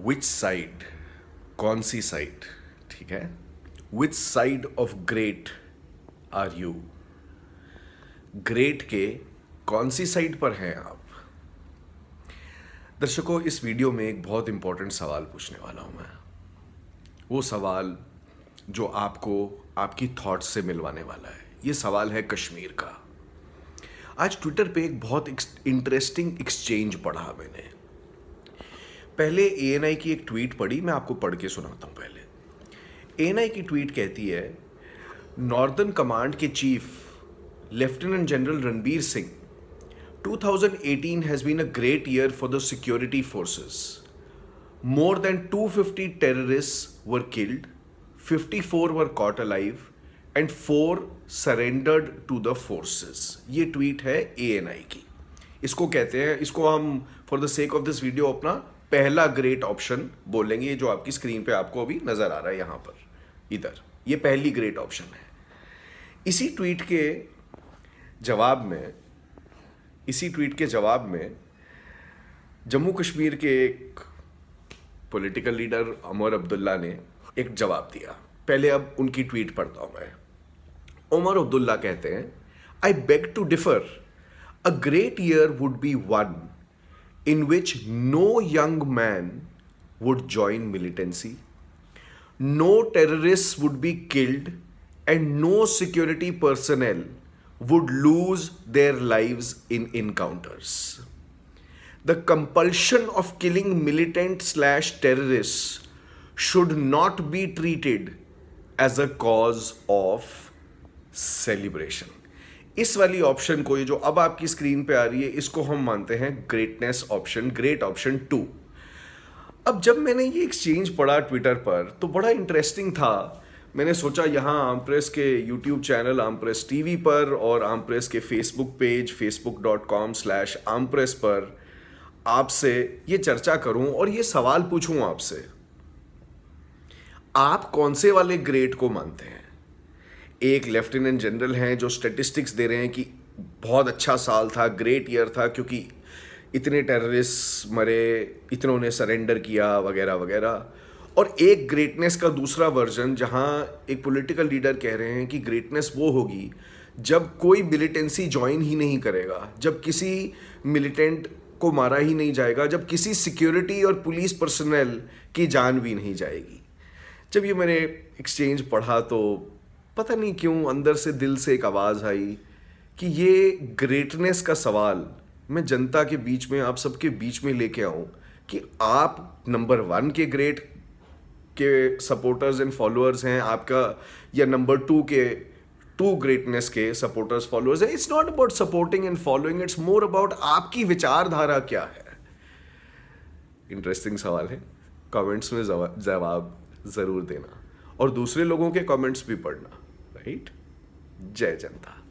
Which side कौन सी side ठीक है which side of great are you great के कौन सी साइड पर हैं आप दर्शकों इस वीडियो में एक बहुत इंपॉर्टेंट सवाल पूछने वाला हूं मैं वो सवाल जो आपको आपकी थॉट्स से मिलवाने वाला है ये सवाल है कश्मीर का आज ट्विटर पे एक बहुत इंटरेस्टिंग एक्सचेंज पढ़ा मैंने पहले ए की एक ट्वीट पढ़ी मैं आपको पढ़ के सुनाता हूँ पहले ए की ट्वीट कहती है नॉर्दर्न कमांड के chief lieutenant general Ranbir Singh 2018 has been a great year for the security forces more than two fifty terrorists were killed fifty four were caught alive and four surrendered to the forces ये tweet है ए N आई की इसको कहते हैं इसको हम for the sake of this video अपना पहला ग्रेट ऑप्शन बोलेंगे जो आपकी स्क्रीन पे आपको अभी नज़र आ रहा है यहां पर इधर ये पहली ग्रेट ऑप्शन है इसी ट्वीट के जवाब में इसी ट्वीट के जवाब में जम्मू कश्मीर के एक पॉलिटिकल लीडर अमर अब्दुल्ला ने एक जवाब दिया पहले अब उनकी ट्वीट पढ़ता हूं मैं उमर अब्दुल्ला कहते हैं I beg to differ a great year would be one in which no young man would join militancy, no terrorists would be killed, and no security personnel would lose their lives in encounters. The compulsion of killing militant slash terrorists should not be treated as a cause of celebration. इस वाली option को ये जो अब आपकी screen पे आ रही है इसको हम मानते हैं greatness option great option two अब जब मैंने ये एक्सचेंज पढ़ा ट्विटर पर तो बड़ा इंटरेस्टिंग था मैंने सोचा यहाँ आम प्रेस के YouTube channel Aam Press T पर और आम प्रेस के Facebook page Facebook dot com slash Aam Press पर आपसे ये चर्चा करूं और ये सवाल पूछूं आपसे आप कौन से वाले ग्रेट को मानते हैं एक लेफ्टिनेंट जनरल हैं जो स्टेटिस्टिक्स दे रहे हैं कि बहुत अच्छा साल था ग्रेट ईयर था क्योंकि इतने टेररिस्ट मरे इतनों ने सरेंडर किया वगैरह वगैरह और एक ग्रेटनेस का दूसरा वर्जन जहाँ एक पॉलिटिकल लीडर कह रहे हैं कि ग्रेटनेस वो होगी जब कोई मिलिटेंसी ज्वाइन ही नहीं करेगा जब किसी मिलिटेंट को मारा ही नहीं जाएगा जब किसी सिक्योरिटी और पुलिस पर्सनल की जान भी नहीं जाएगी जब ये मैंने एक्सचेंज पढ़ा तो पता नहीं क्यों अंदर से दिल से एक आवाज़ आई कि ये ग्रेटनेस का सवाल मैं जनता के बीच में आप सबके बीच में लेके आऊँ कि आप नंबर वन के ग्रेट के सपोर्टर्स एंड फॉलोअर्स हैं आपका या नंबर टू के टू ग्रेटनेस के सपोर्टर्स फॉलोअर्स हैं it's not about supporting and following it's more about आपकी विचारधारा क्या है इंटरेस्टिंग सवाल है कमेंट्स में जवाब ज़रूर देना और दूसरे लोगों के कमेंट्स भी पढ़ना राइट जय जनता